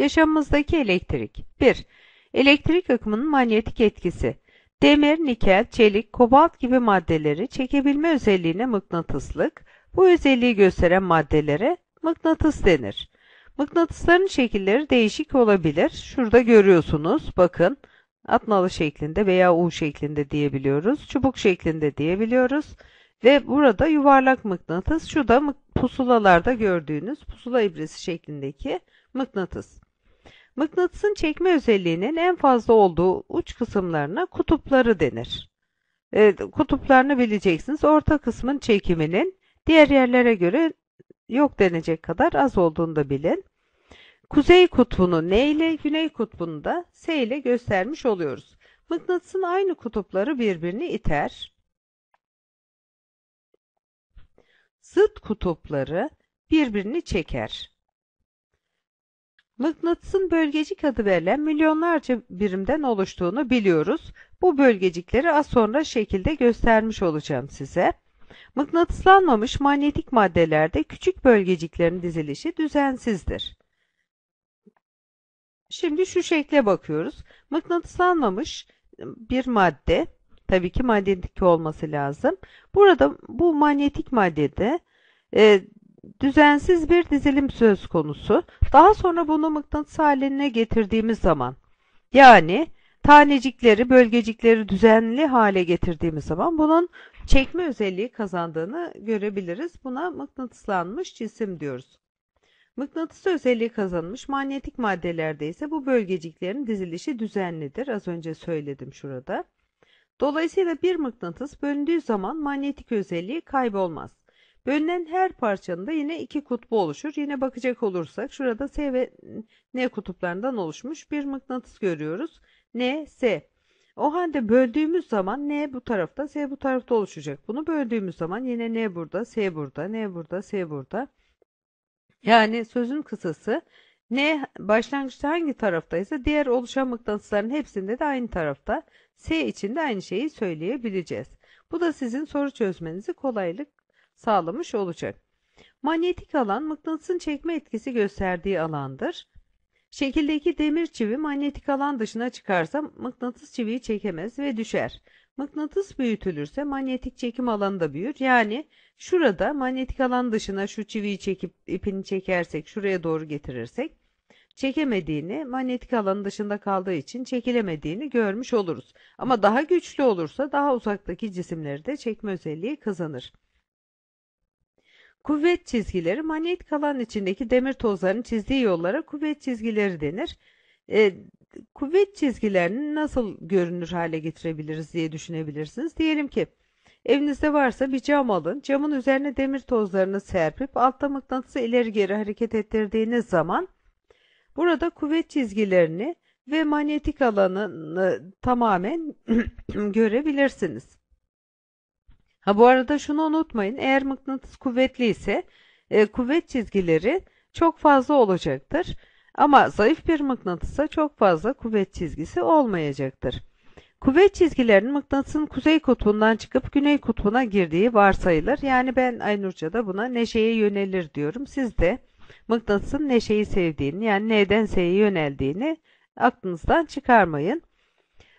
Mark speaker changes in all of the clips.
Speaker 1: Yaşamımızdaki elektrik 1. Elektrik akımının manyetik etkisi Demir, nikel, çelik, kobalt gibi maddeleri çekebilme özelliğine mıknatıslık, bu özelliği gösteren maddelere mıknatıs denir. Mıknatısların şekilleri değişik olabilir. Şurada görüyorsunuz bakın atnalı şeklinde veya U şeklinde diyebiliyoruz. Çubuk şeklinde diyebiliyoruz. Ve burada yuvarlak mıknatıs şu da pusulalarda gördüğünüz pusula ibresi şeklindeki mıknatıs. Mıknatısın çekme özelliğinin en fazla olduğu uç kısımlarına kutupları denir. E, kutuplarını bileceksiniz. Orta kısmın çekiminin diğer yerlere göre yok denecek kadar az olduğunu da bilin. Kuzey kutbunu N ile, güney kutbunu da S ile göstermiş oluyoruz. Mıknatısın aynı kutupları birbirini iter. Zıt kutupları birbirini çeker. Mıknatısın bölgecik adı verilen milyonlarca birimden oluştuğunu biliyoruz. Bu bölgecikleri az sonra şekilde göstermiş olacağım size. Mıknatıslanmamış manyetik maddelerde küçük bölgeciklerin dizilişi düzensizdir. Şimdi şu şekle bakıyoruz. Mıknatıslanmamış bir madde, tabii ki manyetik olması lazım. Burada bu manyetik maddede e, düzensiz bir dizilim söz konusu. Daha sonra bunu mıknatıs haline getirdiğimiz zaman yani tanecikleri, bölgecikleri düzenli hale getirdiğimiz zaman bunun çekme özelliği kazandığını görebiliriz. Buna mıknatıslanmış cisim diyoruz. Mıknatıs özelliği kazanmış manyetik maddelerde ise bu bölgeciklerin dizilişi düzenlidir. Az önce söyledim şurada. Dolayısıyla bir mıknatıs bölündüğü zaman manyetik özelliği kaybolmaz. Bölünen her parçanın da yine iki kutbu oluşur. Yine bakacak olursak şurada S ve N kutuplarından oluşmuş bir mıknatıs görüyoruz. N, S. O halde böldüğümüz zaman N bu tarafta, S bu tarafta oluşacak. Bunu böldüğümüz zaman yine N burada, S burada, N burada, S burada. Yani sözün kısası N başlangıçta hangi taraftaysa diğer oluşan mıknatısların hepsinde de aynı tarafta. S için de aynı şeyi söyleyebileceğiz. Bu da sizin soru çözmenizi kolaylık sağlamış olacak. Manyetik alan mıknatısın çekme etkisi gösterdiği alandır. Şekildeki demir çivi manyetik alan dışına çıkarsa mıknatıs çiviyi çekemez ve düşer. Mıknatıs büyütülürse manyetik çekim alanı da büyür. Yani şurada manyetik alan dışına şu çiviyi çekip ipini çekersek şuraya doğru getirirsek çekemediğini manyetik alanın dışında kaldığı için çekilemediğini görmüş oluruz. Ama daha güçlü olursa daha uzaktaki cisimleri de çekme özelliği kazanır. Kuvvet çizgileri manyetik alan içindeki demir tozlarının çizdiği yollara kuvvet çizgileri denir. E, kuvvet çizgilerini nasıl görünür hale getirebiliriz diye düşünebilirsiniz. Diyelim ki evinizde varsa bir cam alın. Camın üzerine demir tozlarını serpip altta mıknatısı ileri geri hareket ettirdiğiniz zaman burada kuvvet çizgilerini ve manyetik alanı tamamen görebilirsiniz. Ha bu arada şunu unutmayın. Eğer mıknatıs kuvvetli ise e, kuvvet çizgileri çok fazla olacaktır. Ama zayıf bir mıknatısa çok fazla kuvvet çizgisi olmayacaktır. Kuvvet çizgilerinin mıknatısın kuzey kutbundan çıkıp güney kutbuna girdiği varsayılır. Yani ben Aynurca'da buna neşeye yönelir diyorum. Siz de mıknatısın neşeyi sevdiğini yani neden S'ye yöneldiğini aklınızdan çıkarmayın.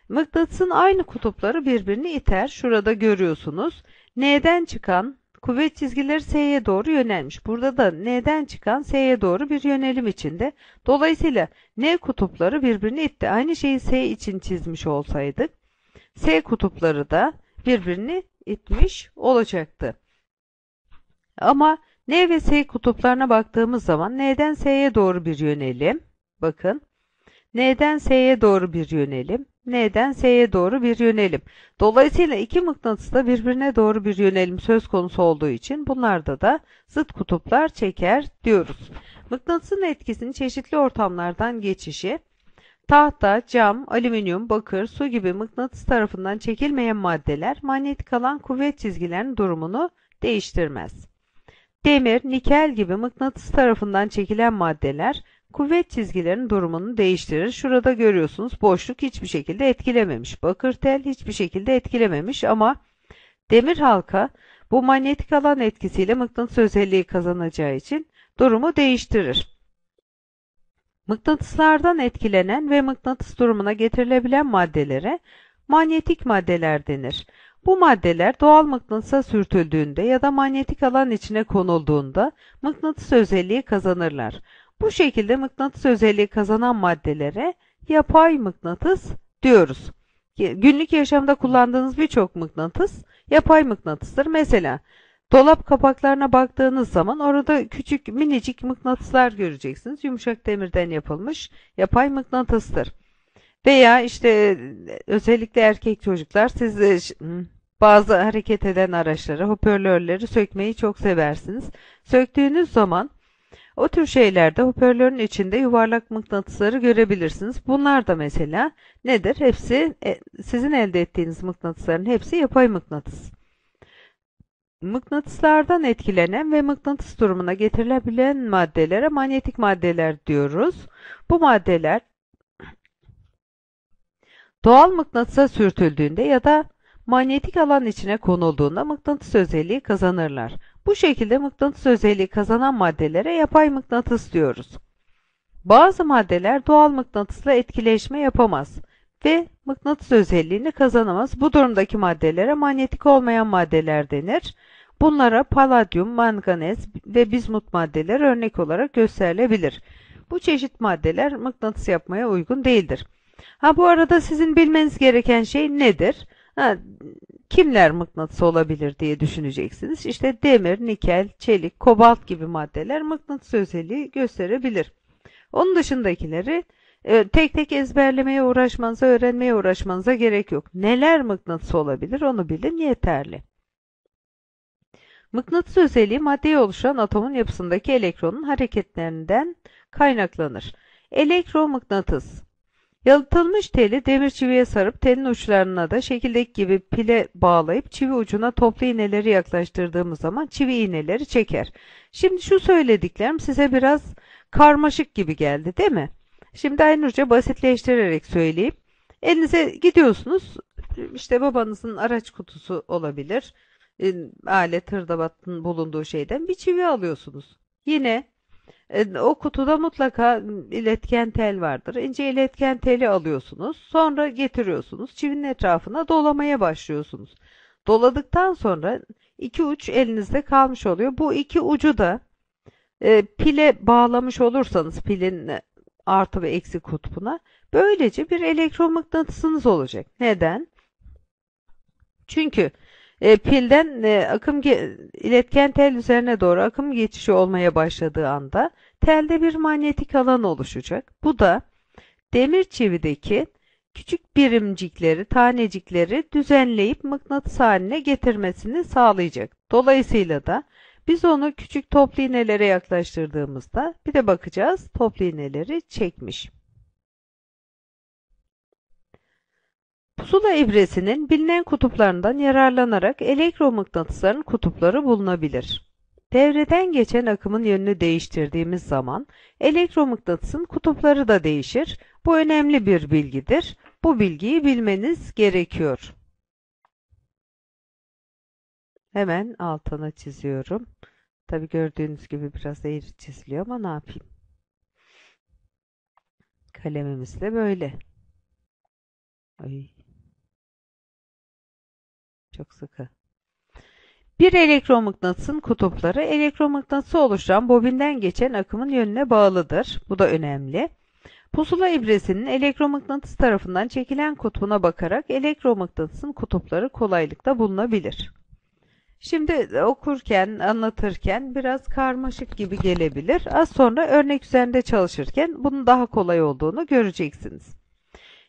Speaker 1: Mıknatısın aynı kutupları birbirini iter. Şurada görüyorsunuz. N'den çıkan kuvvet çizgileri S'ye doğru yönelmiş. Burada da N'den çıkan S'ye doğru bir yönelim içinde. Dolayısıyla N kutupları birbirini itti. Aynı şeyi S için çizmiş olsaydık S kutupları da birbirini itmiş olacaktı. Ama N ve S kutuplarına baktığımız zaman N'den S'ye doğru bir yönelim. Bakın. N'den S'ye doğru bir yönelim. N'den S'ye doğru bir yönelim. Dolayısıyla iki mıknatıs da birbirine doğru bir yönelim söz konusu olduğu için bunlarda da zıt kutuplar çeker diyoruz. Mıknatısın etkisini çeşitli ortamlardan geçişi, tahta, cam, alüminyum, bakır, su gibi mıknatıs tarafından çekilmeyen maddeler manyetik alan kuvvet çizgilerinin durumunu değiştirmez. Demir, nikel gibi mıknatıs tarafından çekilen maddeler Kuvvet çizgilerinin durumunu değiştirir. Şurada görüyorsunuz boşluk hiçbir şekilde etkilememiş. Bakır tel hiçbir şekilde etkilememiş ama demir halka bu manyetik alan etkisiyle mıknatıs özelliği kazanacağı için durumu değiştirir. Mıknatıslardan etkilenen ve mıknatıs durumuna getirilebilen maddelere manyetik maddeler denir. Bu maddeler doğal mıknatısa sürtüldüğünde ya da manyetik alan içine konulduğunda mıknatıs özelliği kazanırlar. Bu şekilde mıknatıs özelliği kazanan maddelere yapay mıknatıs diyoruz. Günlük yaşamda kullandığınız birçok mıknatıs yapay mıknatıstır. Mesela dolap kapaklarına baktığınız zaman orada küçük minicik mıknatıslar göreceksiniz. Yumuşak demirden yapılmış yapay mıknatıstır. Veya işte özellikle erkek çocuklar siz e, bazı hareket eden araçları, hoparlörleri sökmeyi çok seversiniz. Söktüğünüz zaman o tür şeylerde hoparlörün içinde yuvarlak mıknatısları görebilirsiniz. Bunlar da mesela nedir? Hepsi e, sizin elde ettiğiniz mıknatısların hepsi yapay mıknatıs. Mıknatıslardan etkilenen ve mıknatıs durumuna getirilebilen maddelere manyetik maddeler diyoruz. Bu maddeler doğal mıknatısa sürtüldüğünde ya da manyetik alan içine konulduğunda mıknatıs özelliği kazanırlar. Bu şekilde mıknatıs özelliği kazanan maddelere yapay mıknatıs diyoruz. Bazı maddeler doğal mıknatısla etkileşme yapamaz ve mıknatıs özelliğini kazanamaz. Bu durumdaki maddelere manyetik olmayan maddeler denir. Bunlara paladyum, manganez ve bizmut maddeler örnek olarak gösterilebilir. Bu çeşit maddeler mıknatıs yapmaya uygun değildir. Ha bu arada sizin bilmeniz gereken şey nedir? Ha, kimler mıknatısı olabilir diye düşüneceksiniz. İşte demir, nikel, çelik, kobalt gibi maddeler mıknatıs özelliği gösterebilir. Onun dışındakileri e, tek tek ezberlemeye uğraşmanıza, öğrenmeye uğraşmanıza gerek yok. Neler mıknatısı olabilir onu bilin yeterli. Mıknatıs özelliği maddeye oluşan atomun yapısındaki elektronun hareketlerinden kaynaklanır. Elektromıknatıs Yalıtılmış teli demir çiviye sarıp telin uçlarına da şekildeki gibi pile bağlayıp çivi ucuna toplu iğneleri yaklaştırdığımız zaman çivi iğneleri çeker. Şimdi şu söylediklerim size biraz karmaşık gibi geldi değil mi? Şimdi Aynurca basitleştirerek söyleyeyim. Elinize gidiyorsunuz işte babanızın araç kutusu olabilir e, alet hırdavatın bulunduğu şeyden bir çivi alıyorsunuz. Yine e, o kutuda mutlaka iletken tel vardır. İnce iletken teli alıyorsunuz. Sonra getiriyorsunuz. Çivinin etrafına dolamaya başlıyorsunuz. Doladıktan sonra iki uç elinizde kalmış oluyor. Bu iki ucu da e, pile bağlamış olursanız pilin artı ve eksi kutbuna böylece bir elektromıknatısınız olacak. Neden? Çünkü e, pilden e, akım iletken tel üzerine doğru akım geçişi olmaya başladığı anda telde bir manyetik alan oluşacak. Bu da demir çivideki küçük birimcikleri, tanecikleri düzenleyip mıknatıs haline getirmesini sağlayacak. Dolayısıyla da biz onu küçük toplu iğnelere yaklaştırdığımızda bir de bakacağız toplu iğneleri çekmiş. Pusula ibresinin bilinen kutuplarından yararlanarak elektromıknatısların kutupları bulunabilir. Devreden geçen akımın yönünü değiştirdiğimiz zaman elektromıknatısın kutupları da değişir. Bu önemli bir bilgidir. Bu bilgiyi bilmeniz gerekiyor. Hemen altına çiziyorum. Tabi gördüğünüz gibi biraz eğri çiziliyor ama ne yapayım. Kalemimiz de böyle. Ay çok sıkı. Bir elektromıknatısın kutupları elektromıknatısı oluşturan bobinden geçen akımın yönüne bağlıdır. Bu da önemli. Pusula ibresinin elektromıknatıs tarafından çekilen kutbuna bakarak elektromıknatısın kutupları kolaylıkla bulunabilir. Şimdi okurken, anlatırken biraz karmaşık gibi gelebilir. Az sonra örnek üzerinde çalışırken bunun daha kolay olduğunu göreceksiniz.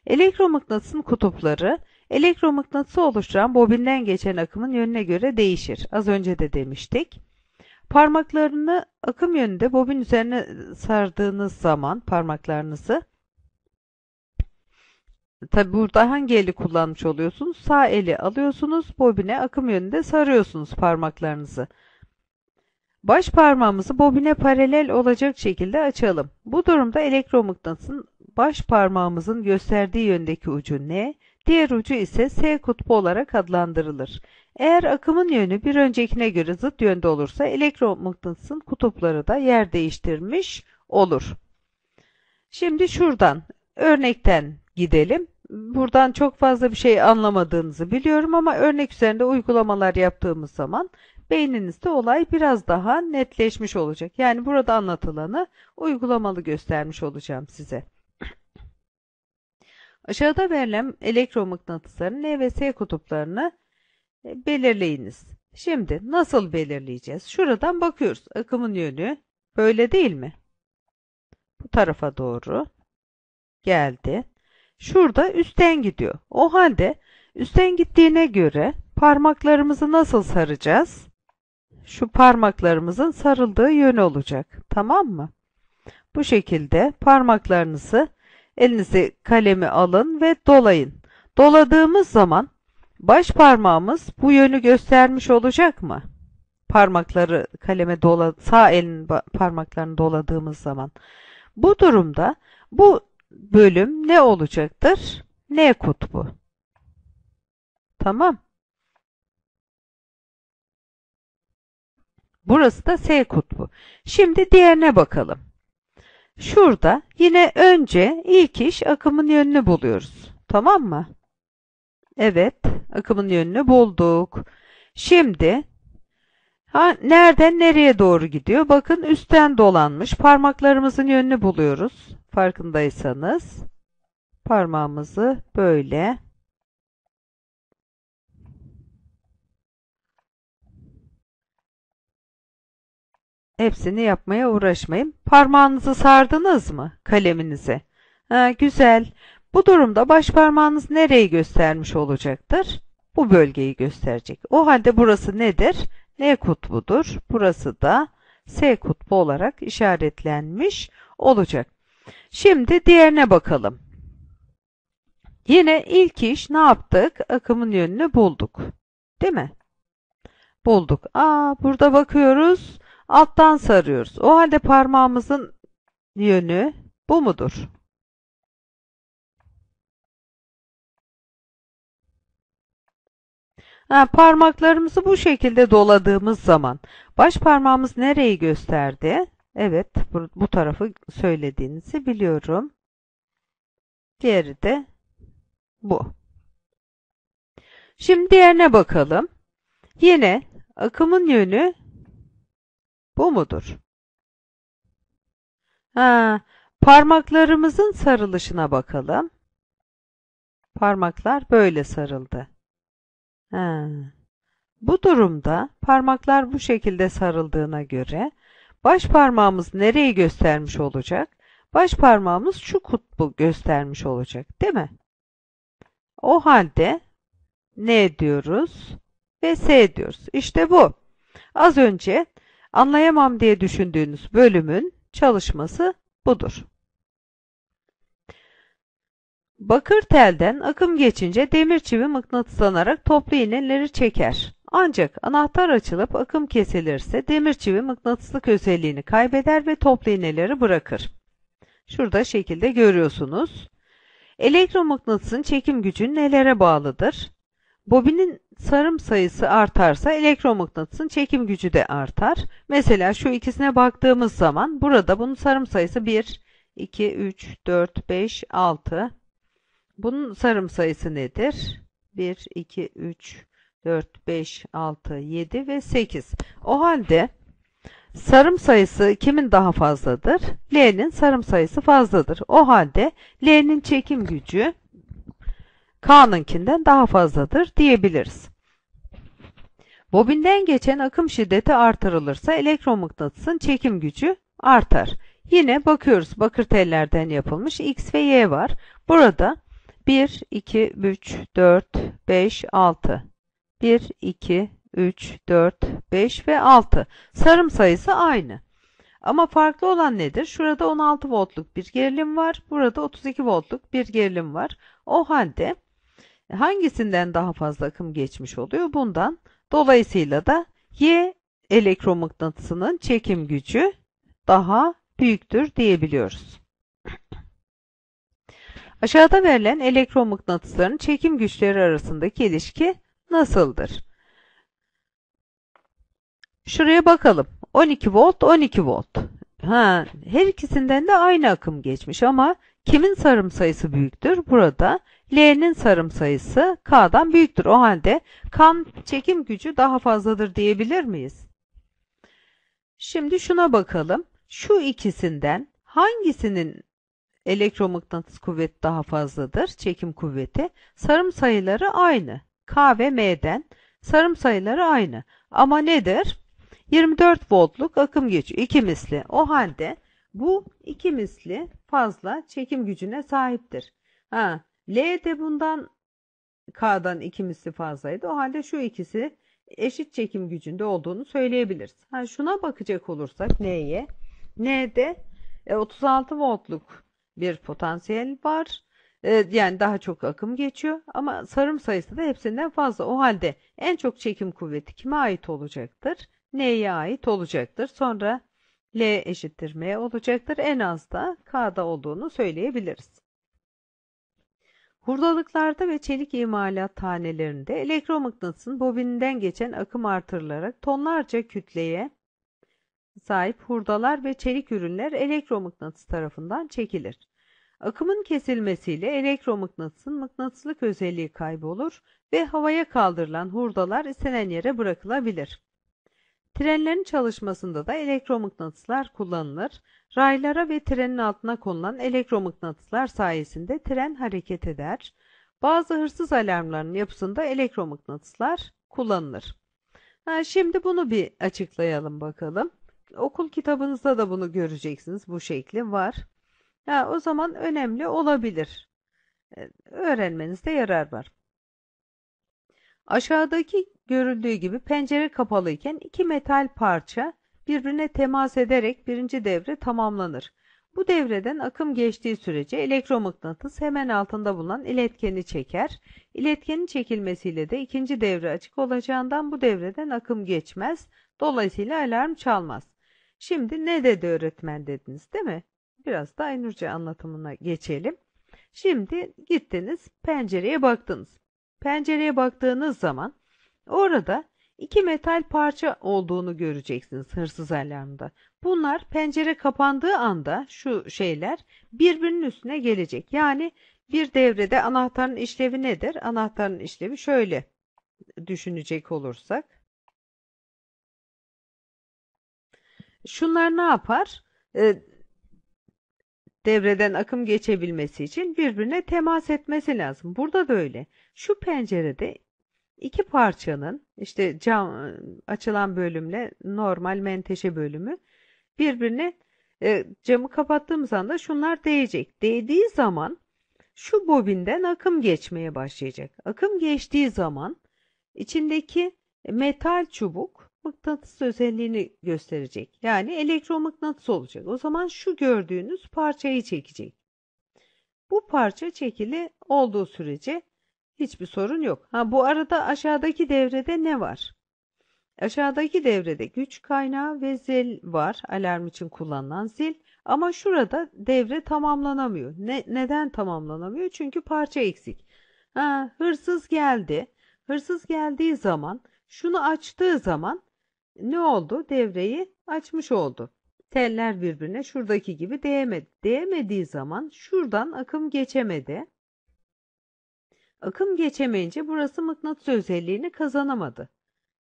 Speaker 1: Elektromıknatısın kutupları Elektromıknatısı oluşturan bobinden geçen akımın yönüne göre değişir. Az önce de demiştik. Parmaklarını akım yönünde bobin üzerine sardığınız zaman parmaklarınızı Tabi burada hangi eli kullanmış oluyorsunuz? Sağ eli alıyorsunuz, bobine akım yönünde sarıyorsunuz parmaklarınızı. Baş parmağımızı bobine paralel olacak şekilde açalım. Bu durumda elektromıknatısın baş parmağımızın gösterdiği yöndeki ucu ne? diğer ucu ise S kutbu olarak adlandırılır. Eğer akımın yönü bir öncekine göre zıt yönde olursa elektromıknatısın kutupları da yer değiştirmiş olur. Şimdi şuradan örnekten gidelim. Buradan çok fazla bir şey anlamadığınızı biliyorum ama örnek üzerinde uygulamalar yaptığımız zaman beyninizde olay biraz daha netleşmiş olacak. Yani burada anlatılanı uygulamalı göstermiş olacağım size. Aşağıda verilen elektromıknatısların N ve S kutuplarını e, belirleyiniz. Şimdi nasıl belirleyeceğiz? Şuradan bakıyoruz. Akımın yönü böyle değil mi? Bu tarafa doğru geldi. Şurada üstten gidiyor. O halde üstten gittiğine göre parmaklarımızı nasıl saracağız? Şu parmaklarımızın sarıldığı yön olacak. Tamam mı? Bu şekilde parmaklarınızı Elinize kalemi alın ve dolayın. Doladığımız zaman baş parmağımız bu yönü göstermiş olacak mı? Parmakları kaleme dola, sağ elin parmaklarını doladığımız zaman. Bu durumda bu bölüm ne olacaktır? N kutbu. Tamam. Burası da S kutbu. Şimdi diğerine bakalım. Şurada yine önce ilk iş akımın yönünü buluyoruz. Tamam mı? Evet, akımın yönünü bulduk. Şimdi ha, nereden nereye doğru gidiyor? Bakın üstten dolanmış. Parmaklarımızın yönünü buluyoruz. Farkındaysanız parmağımızı böyle Hepsini yapmaya uğraşmayın. Parmağınızı sardınız mı kaleminize? Ha, güzel. Bu durumda baş parmağınız nereyi göstermiş olacaktır? Bu bölgeyi gösterecek. O halde burası nedir? N kutbudur. Burası da S kutbu olarak işaretlenmiş olacak. Şimdi diğerine bakalım. Yine ilk iş ne yaptık? Akımın yönünü bulduk. Değil mi? Bulduk. Aa, burada bakıyoruz alttan sarıyoruz. O halde parmağımızın yönü bu mudur? Ha, parmaklarımızı bu şekilde doladığımız zaman baş parmağımız nereyi gösterdi? Evet bu, bu tarafı söylediğinizi biliyorum. Diğeri de bu. Şimdi diğerine bakalım. Yine akımın yönü bu mudur? Ha, parmaklarımızın sarılışına bakalım. Parmaklar böyle sarıldı. Ha. Bu durumda parmaklar bu şekilde sarıldığına göre baş parmağımız nereyi göstermiş olacak? Baş parmağımız şu kutbu göstermiş olacak, değil mi? O halde N diyoruz ve S diyoruz. İşte bu. Az önce Anlayamam diye düşündüğünüz bölümün çalışması budur. Bakır telden akım geçince demir çivi mıknatıslanarak toplu iğneleri çeker. Ancak anahtar açılıp akım kesilirse demir çivi mıknatıslık özelliğini kaybeder ve toplu iğneleri bırakır. Şurada şekilde görüyorsunuz. Elektromıknatısın çekim gücü nelere bağlıdır? Bobinin sarım sayısı artarsa elektromıknatısın çekim gücü de artar. Mesela şu ikisine baktığımız zaman burada bunun sarım sayısı 1, 2, 3, 4, 5, 6. Bunun sarım sayısı nedir? 1, 2, 3, 4, 5, 6, 7 ve 8. O halde sarım sayısı kimin daha fazladır? L'nin sarım sayısı fazladır. O halde L'nin çekim gücü K'nınkinden daha fazladır diyebiliriz. Bobinden geçen akım şiddeti artırılırsa elektromıknatısın çekim gücü artar. Yine bakıyoruz bakır tellerden yapılmış X ve Y var. Burada 1, 2, 3, 4, 5, 6. 1, 2, 3, 4, 5 ve 6. Sarım sayısı aynı. Ama farklı olan nedir? Şurada 16 voltluk bir gerilim var. Burada 32 voltluk bir gerilim var. O halde hangisinden daha fazla akım geçmiş oluyor? Bundan Dolayısıyla da Y elektromıknatısının çekim gücü daha büyüktür diyebiliyoruz. Aşağıda verilen elektromıknatısların çekim güçleri arasındaki ilişki nasıldır? Şuraya bakalım. 12 volt, 12 volt. Ha, her ikisinden de aynı akım geçmiş ama Kimin sarım sayısı büyüktür? Burada L'nin sarım sayısı K'dan büyüktür. O halde kan çekim gücü daha fazladır diyebilir miyiz? Şimdi şuna bakalım. Şu ikisinden hangisinin elektromıknatıs kuvveti daha fazladır? Çekim kuvveti. Sarım sayıları aynı. K ve M'den sarım sayıları aynı. Ama nedir? 24 voltluk akım gücü iki misli. O halde bu iki misli fazla çekim gücüne sahiptir. Ha, L de bundan K'dan iki misli fazlaydı. O halde şu ikisi eşit çekim gücünde olduğunu söyleyebiliriz. Ha, şuna bakacak olursak N'ye. N'de e, 36 voltluk bir potansiyel var. E, yani daha çok akım geçiyor ama sarım sayısı da hepsinden fazla. O halde en çok çekim kuvveti kime ait olacaktır? N'ye ait olacaktır. Sonra L eşittir M olacaktır. En az da K'da olduğunu söyleyebiliriz. Hurdalıklarda ve çelik imalat tanelerinde elektromıknatısın bobininden geçen akım artırılarak tonlarca kütleye sahip hurdalar ve çelik ürünler elektromıknatıs tarafından çekilir. Akımın kesilmesiyle elektromıknatısın mıknatıslık özelliği kaybolur ve havaya kaldırılan hurdalar istenen yere bırakılabilir. Trenlerin çalışmasında da elektromıknatıslar kullanılır. Raylara ve trenin altına konulan elektromıknatıslar sayesinde tren hareket eder. Bazı hırsız alarmlarının yapısında elektromıknatıslar kullanılır. Ha, şimdi bunu bir açıklayalım bakalım. Okul kitabınızda da bunu göreceksiniz. Bu şekli var. Ha, o zaman önemli olabilir. Ee, öğrenmenizde yarar var. Aşağıdaki görüldüğü gibi pencere kapalıyken iki metal parça birbirine temas ederek birinci devre tamamlanır. Bu devreden akım geçtiği sürece elektromıknatıs hemen altında bulunan iletkeni çeker. İletkenin çekilmesiyle de ikinci devre açık olacağından bu devreden akım geçmez. Dolayısıyla alarm çalmaz. Şimdi ne dedi öğretmen dediniz değil mi? Biraz da Aynurca anlatımına geçelim. Şimdi gittiniz pencereye baktınız. Pencereye baktığınız zaman orada iki metal parça olduğunu göreceksiniz hırsız alarmında. Bunlar pencere kapandığı anda şu şeyler birbirinin üstüne gelecek. Yani bir devrede anahtarın işlevi nedir? Anahtarın işlevi şöyle düşünecek olursak. Şunlar ne yapar? Ee, Devreden akım geçebilmesi için birbirine temas etmesi lazım. Burada da öyle. Şu pencerede iki parçanın işte cam açılan bölümle normal menteşe bölümü birbirine e, camı kapattığımız anda şunlar değecek. Değdiği zaman şu bobinden akım geçmeye başlayacak. Akım geçtiği zaman içindeki metal çubuk mıknatıs özelliğini gösterecek. Yani elektromıknatıs olacak. O zaman şu gördüğünüz parçayı çekecek. Bu parça çekili olduğu sürece hiçbir sorun yok. Ha bu arada aşağıdaki devrede ne var? Aşağıdaki devrede güç kaynağı ve zil var. Alarm için kullanılan zil. Ama şurada devre tamamlanamıyor. Ne, neden tamamlanamıyor? Çünkü parça eksik. Ha, hırsız geldi. Hırsız geldiği zaman şunu açtığı zaman ne oldu? Devreyi açmış oldu. Teller birbirine şuradaki gibi değemedi. Değemediği zaman şuradan akım geçemedi. Akım geçemeyince burası mıknatıs özelliğini kazanamadı.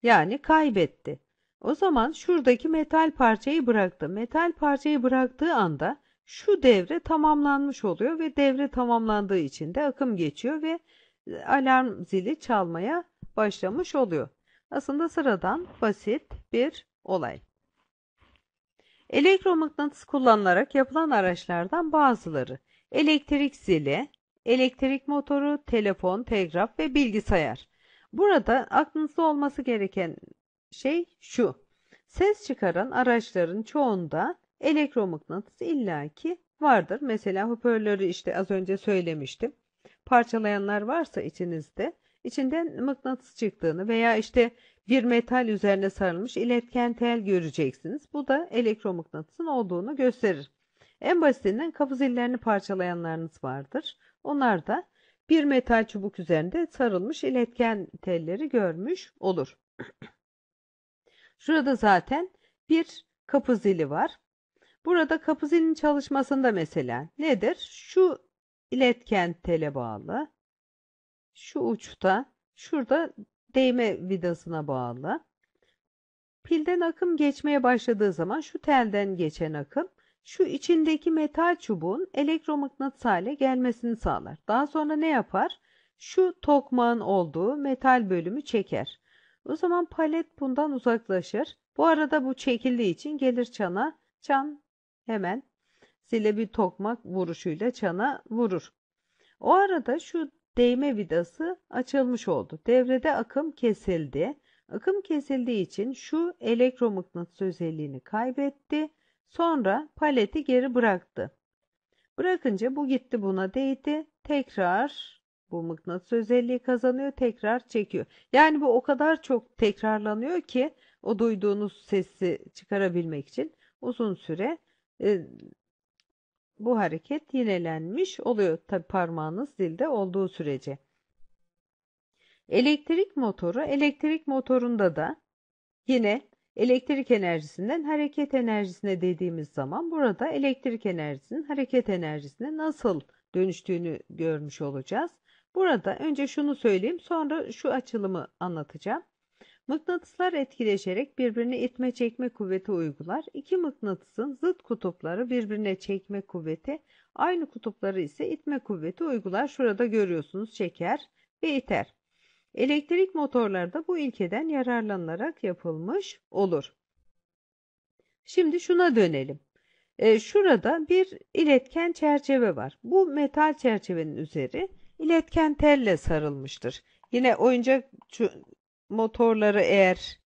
Speaker 1: Yani kaybetti. O zaman şuradaki metal parçayı bıraktı. Metal parçayı bıraktığı anda şu devre tamamlanmış oluyor ve devre tamamlandığı için de akım geçiyor ve alarm zili çalmaya başlamış oluyor aslında sıradan, basit bir olay. Elektromıknatıs kullanılarak yapılan araçlardan bazıları elektrik zili, elektrik motoru, telefon, telgraf ve bilgisayar. Burada aklınızda olması gereken şey şu. Ses çıkaran araçların çoğunda elektromıknatıs illaki vardır. Mesela hoparlörü işte az önce söylemiştim. Parçalayanlar varsa içinizde içinden mıknatıs çıktığını veya işte bir metal üzerine sarılmış iletken tel göreceksiniz. Bu da elektromıknatısın olduğunu gösterir. En basitinden kapı zillerini parçalayanlarınız vardır. Onlar da bir metal çubuk üzerinde sarılmış iletken telleri görmüş olur. Şurada zaten bir kapı zili var. Burada kapı zilinin çalışmasında mesela nedir? Şu iletken tele bağlı şu uçta şurada değme vidasına bağlı. Pilden akım geçmeye başladığı zaman şu telden geçen akım şu içindeki metal çubuğun elektromıknatıs hale gelmesini sağlar. Daha sonra ne yapar? Şu tokmağın olduğu metal bölümü çeker. O zaman palet bundan uzaklaşır. Bu arada bu çekildiği için gelir çana. Çan hemen zile bir tokmak vuruşuyla çana vurur. O arada şu değme vidası açılmış oldu. Devrede akım kesildi. Akım kesildiği için şu elektromıknatıs özelliğini kaybetti. Sonra paleti geri bıraktı. Bırakınca bu gitti buna değdi. Tekrar bu mıknatıs özelliği kazanıyor tekrar çekiyor. Yani bu o kadar çok tekrarlanıyor ki o duyduğunuz sesi çıkarabilmek için uzun süre e, bu hareket yinelenmiş oluyor tabi parmağınız dilde olduğu sürece. Elektrik motoru, elektrik motorunda da yine elektrik enerjisinden hareket enerjisine dediğimiz zaman burada elektrik enerjisinin hareket enerjisine nasıl dönüştüğünü görmüş olacağız. Burada önce şunu söyleyeyim sonra şu açılımı anlatacağım. Mıknatıslar etkileşerek birbirine itme çekme kuvveti uygular. İki mıknatısın zıt kutupları birbirine çekme kuvveti, aynı kutupları ise itme kuvveti uygular. Şurada görüyorsunuz çeker ve iter. Elektrik motorları da bu ilkeden yararlanarak yapılmış olur. Şimdi şuna dönelim. Ee, şurada bir iletken çerçeve var. Bu metal çerçevenin üzeri iletken telle sarılmıştır. Yine oyuncak motorları eğer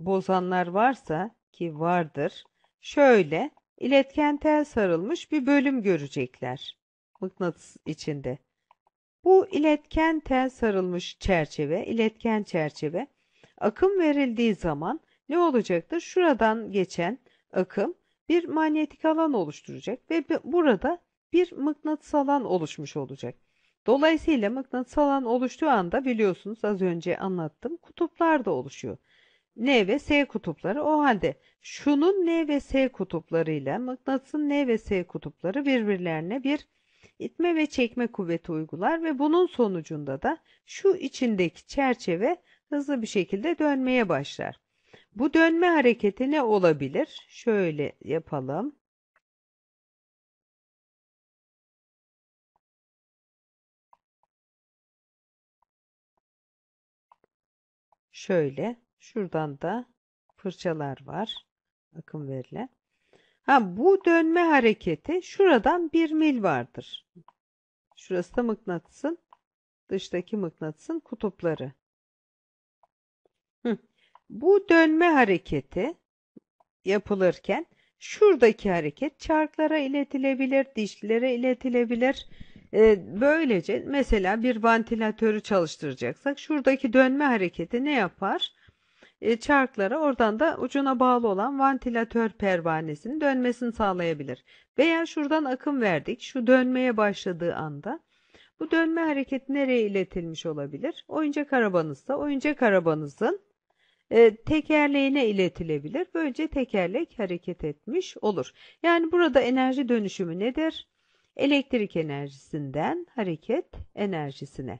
Speaker 1: bozanlar varsa ki vardır şöyle iletken tel sarılmış bir bölüm görecekler mıknatıs içinde. Bu iletken tel sarılmış çerçeve, iletken çerçeve akım verildiği zaman ne olacaktır? Şuradan geçen akım bir manyetik alan oluşturacak ve burada bir mıknatıs alan oluşmuş olacak. Dolayısıyla mıknatıs alan oluştuğu anda biliyorsunuz az önce anlattım kutuplar da oluşuyor. N ve S kutupları o halde şunun N ve S kutuplarıyla mıknatısın N ve S kutupları birbirlerine bir itme ve çekme kuvveti uygular ve bunun sonucunda da şu içindeki çerçeve hızlı bir şekilde dönmeye başlar. Bu dönme hareketi ne olabilir? Şöyle yapalım. Şöyle şuradan da fırçalar var. Akım verilen. Ha, bu dönme hareketi şuradan bir mil vardır. Şurası da mıknatısın. Dıştaki mıknatısın kutupları. Hı. Bu dönme hareketi yapılırken şuradaki hareket çarklara iletilebilir, dişlilere iletilebilir. E, böylece mesela bir ventilatörü çalıştıracaksak şuradaki dönme hareketi ne yapar? E, çarklara oradan da ucuna bağlı olan ventilatör pervanesinin dönmesini sağlayabilir. Veya şuradan akım verdik. Şu dönmeye başladığı anda bu dönme hareketi nereye iletilmiş olabilir? Oyuncak arabanızda oyuncak arabanızın e, tekerleğine iletilebilir. Böylece tekerlek hareket etmiş olur. Yani burada enerji dönüşümü nedir? elektrik enerjisinden hareket enerjisine.